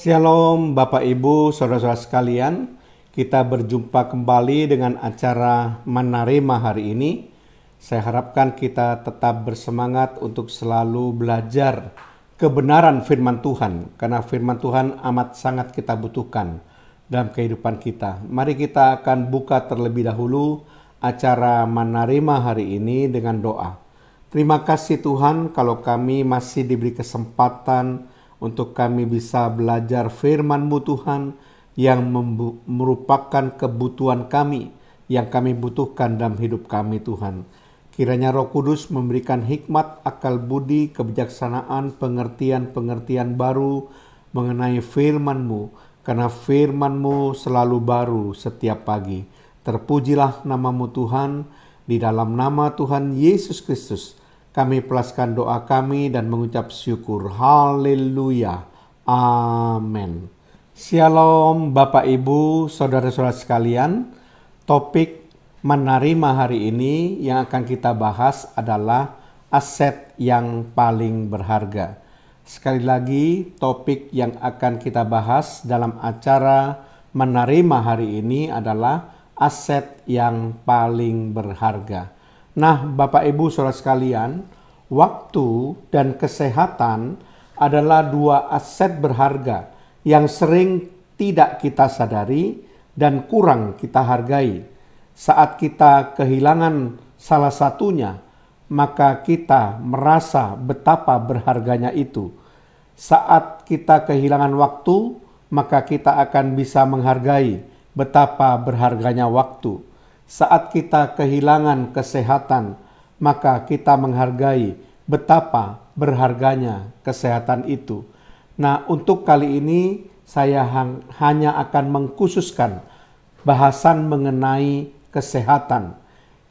Shalom Bapak Ibu, Saudara-saudara sekalian. Kita berjumpa kembali dengan acara Manarema hari ini. Saya harapkan kita tetap bersemangat untuk selalu belajar kebenaran firman Tuhan. Karena firman Tuhan amat sangat kita butuhkan dalam kehidupan kita. Mari kita akan buka terlebih dahulu acara Manarema hari ini dengan doa. Terima kasih Tuhan kalau kami masih diberi kesempatan untuk kami bisa belajar firman-Mu Tuhan yang merupakan kebutuhan kami yang kami butuhkan dalam hidup kami Tuhan. Kiranya Roh Kudus memberikan hikmat, akal budi, kebijaksanaan, pengertian-pengertian baru mengenai firman-Mu karena firman-Mu selalu baru setiap pagi. Terpujilah namamu Tuhan, di dalam nama Tuhan Yesus Kristus kami pelaskan doa kami dan mengucap syukur. Haleluya. Amin. Shalom Bapak Ibu, Saudara-saudara sekalian. Topik menerima hari ini yang akan kita bahas adalah aset yang paling berharga. Sekali lagi, topik yang akan kita bahas dalam acara menerima hari ini adalah aset yang paling berharga. Nah, Bapak Ibu Saudara sekalian, waktu dan kesehatan adalah dua aset berharga yang sering tidak kita sadari dan kurang kita hargai. Saat kita kehilangan salah satunya, maka kita merasa betapa berharganya itu. Saat kita kehilangan waktu, maka kita akan bisa menghargai betapa berharganya waktu saat kita kehilangan kesehatan, maka kita menghargai betapa berharganya kesehatan itu. Nah, untuk kali ini saya hanya akan mengkhususkan bahasan mengenai kesehatan.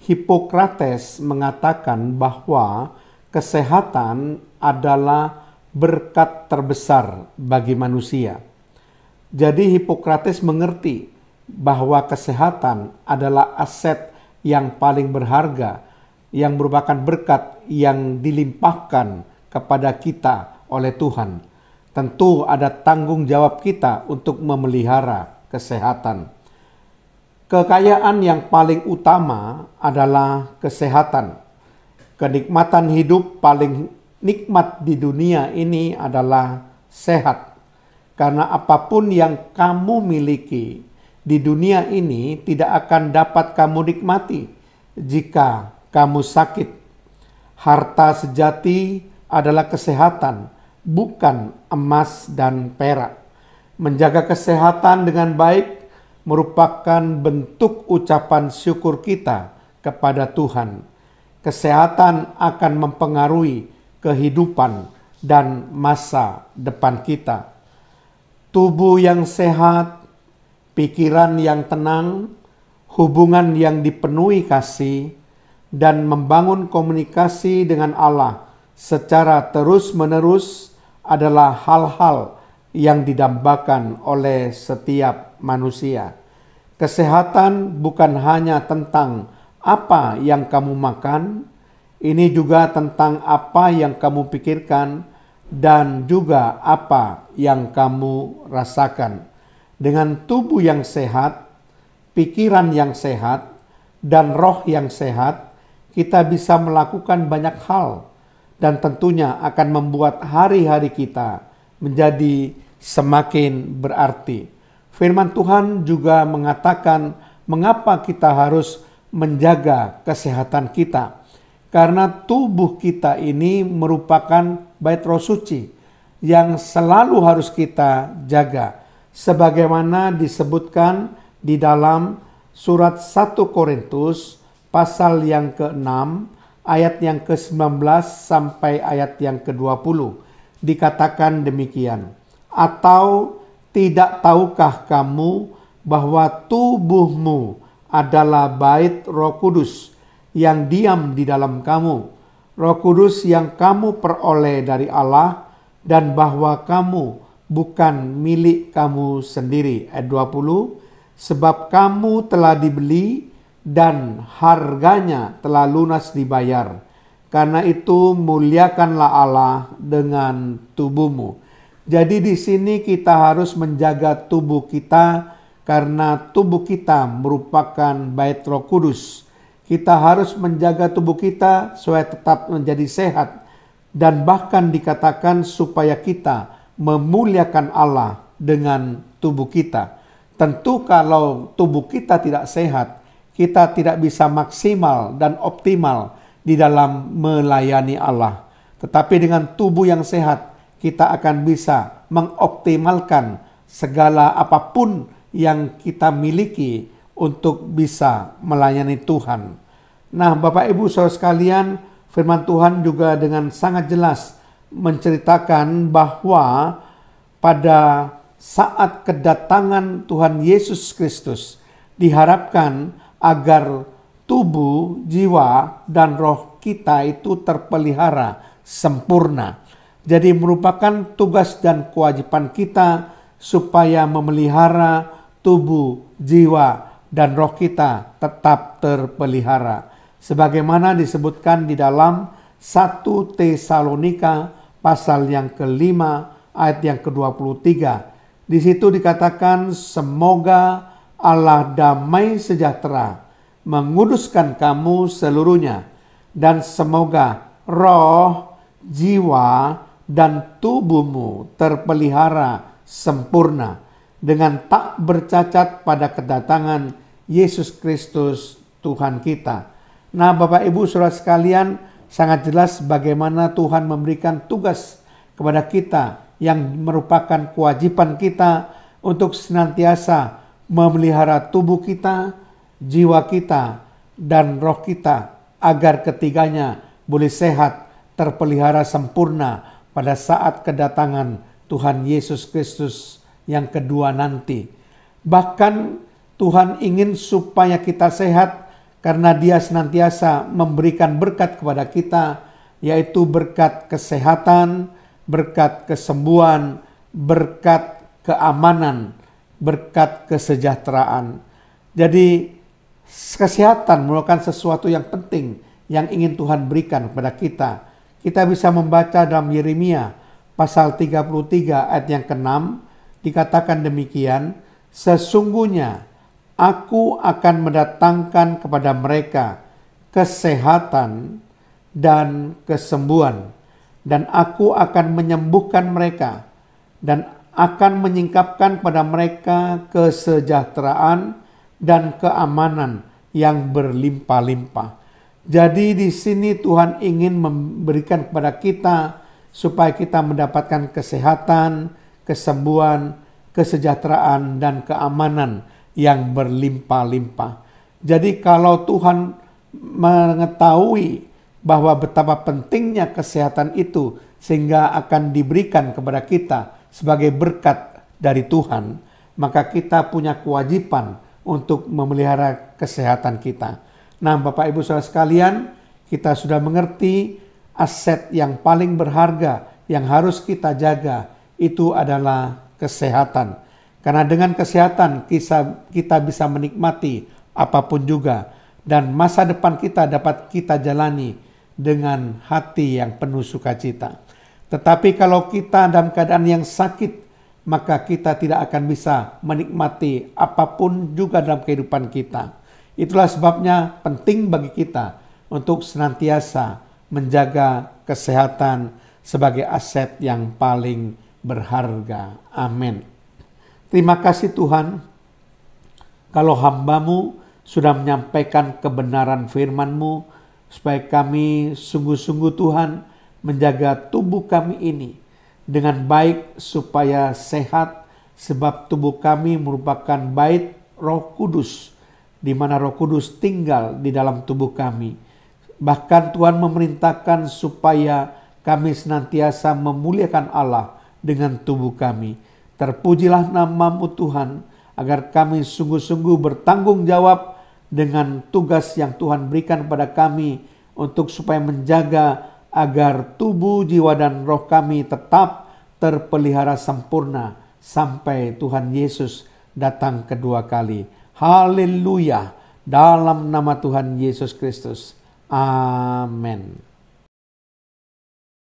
Hipokrates mengatakan bahwa kesehatan adalah berkat terbesar bagi manusia. Jadi Hipokrates mengerti bahwa kesehatan adalah aset yang paling berharga, yang merupakan berkat yang dilimpahkan kepada kita oleh Tuhan. Tentu ada tanggung jawab kita untuk memelihara kesehatan. Kekayaan yang paling utama adalah kesehatan. Kenikmatan hidup paling nikmat di dunia ini adalah sehat. Karena apapun yang kamu miliki di dunia ini tidak akan dapat kamu nikmati jika kamu sakit. Harta sejati adalah kesehatan, bukan emas dan perak. Menjaga kesehatan dengan baik merupakan bentuk ucapan syukur kita kepada Tuhan. Kesehatan akan mempengaruhi kehidupan dan masa depan kita. Tubuh yang sehat pikiran yang tenang, hubungan yang dipenuhi kasih, dan membangun komunikasi dengan Allah secara terus-menerus adalah hal-hal yang didambakan oleh setiap manusia. Kesehatan bukan hanya tentang apa yang kamu makan, ini juga tentang apa yang kamu pikirkan dan juga apa yang kamu rasakan dengan tubuh yang sehat, pikiran yang sehat, dan roh yang sehat, kita bisa melakukan banyak hal dan tentunya akan membuat hari-hari kita menjadi semakin berarti. Firman Tuhan juga mengatakan mengapa kita harus menjaga kesehatan kita. Karena tubuh kita ini merupakan bait roh suci yang selalu harus kita jaga sebagaimana disebutkan di dalam surat 1 Korintus pasal yang ke-6 ayat yang ke-19 sampai ayat yang ke-20 dikatakan demikian. Atau tidak tahukah kamu bahwa tubuhmu adalah bait Roh Kudus yang diam di dalam kamu, Roh Kudus yang kamu peroleh dari Allah dan bahwa kamu bukan milik kamu sendiri. Ayat 20, sebab kamu telah dibeli dan harganya telah lunas dibayar. Karena itu muliakanlah Allah dengan tubuhmu. Jadi di sini kita harus menjaga tubuh kita karena tubuh kita merupakan bait Roh Kudus. Kita harus menjaga tubuh kita supaya tetap menjadi sehat dan bahkan dikatakan supaya kita memuliakan Allah dengan tubuh kita. Tentu kalau tubuh kita tidak sehat, kita tidak bisa maksimal dan optimal di dalam melayani Allah. Tetapi dengan tubuh yang sehat, kita akan bisa mengoptimalkan segala apapun yang kita miliki untuk bisa melayani Tuhan. Nah, Bapak Ibu Saudara sekalian, firman Tuhan juga dengan sangat jelas menceritakan bahwa pada saat kedatangan Tuhan Yesus Kristus diharapkan agar tubuh, jiwa, dan roh kita itu terpelihara sempurna. Jadi merupakan tugas dan kewajiban kita supaya memelihara tubuh, jiwa, dan roh kita tetap terpelihara. Sebagaimana disebutkan di dalam 1 Tesalonika pasal yang kelima ayat yang ke-23. Di situ dikatakan semoga Allah damai sejahtera menguduskan kamu seluruhnya dan semoga roh, jiwa, dan tubuhmu terpelihara sempurna dengan tak bercacat pada kedatangan Yesus Kristus Tuhan kita. Nah Bapak Ibu Saudara sekalian, sangat jelas bagaimana Tuhan memberikan tugas kepada kita yang merupakan kewajiban kita untuk senantiasa memelihara tubuh kita, jiwa kita, dan roh kita agar ketiganya boleh sehat, terpelihara sempurna pada saat kedatangan Tuhan Yesus Kristus yang kedua nanti. Bahkan Tuhan ingin supaya kita sehat, karena dia senantiasa memberikan berkat kepada kita, yaitu berkat kesehatan, berkat kesembuhan, berkat keamanan, berkat kesejahteraan. Jadi kesehatan merupakan sesuatu yang penting yang ingin Tuhan berikan kepada kita. Kita bisa membaca dalam Yeremia pasal 33 ayat yang ke-6 dikatakan demikian, sesungguhnya Aku akan mendatangkan kepada mereka kesehatan dan kesembuhan, dan aku akan menyembuhkan mereka, dan akan menyingkapkan pada mereka kesejahteraan dan keamanan yang berlimpah-limpah. Jadi, di sini Tuhan ingin memberikan kepada kita supaya kita mendapatkan kesehatan, kesembuhan, kesejahteraan, dan keamanan yang berlimpah-limpah. Jadi kalau Tuhan mengetahui bahwa betapa pentingnya kesehatan itu sehingga akan diberikan kepada kita sebagai berkat dari Tuhan, maka kita punya kewajiban untuk memelihara kesehatan kita. Nah, Bapak Ibu Saudara sekalian, kita sudah mengerti aset yang paling berharga yang harus kita jaga itu adalah kesehatan karena dengan kesehatan kita bisa menikmati apapun juga dan masa depan kita dapat kita jalani dengan hati yang penuh sukacita. Tetapi kalau kita dalam keadaan yang sakit, maka kita tidak akan bisa menikmati apapun juga dalam kehidupan kita. Itulah sebabnya penting bagi kita untuk senantiasa menjaga kesehatan sebagai aset yang paling berharga. Amin. Terima kasih Tuhan, kalau hambamu sudah menyampaikan kebenaran FirmanMu supaya kami sungguh-sungguh Tuhan menjaga tubuh kami ini dengan baik supaya sehat, sebab tubuh kami merupakan bait roh kudus, di mana roh kudus tinggal di dalam tubuh kami. Bahkan Tuhan memerintahkan supaya kami senantiasa memuliakan Allah dengan tubuh kami Terpujilah namamu Tuhan, agar kami sungguh-sungguh bertanggung jawab dengan tugas yang Tuhan berikan pada kami untuk supaya menjaga agar tubuh, jiwa, dan roh kami tetap terpelihara sempurna sampai Tuhan Yesus datang kedua kali. Haleluya! Dalam nama Tuhan Yesus Kristus. Amin.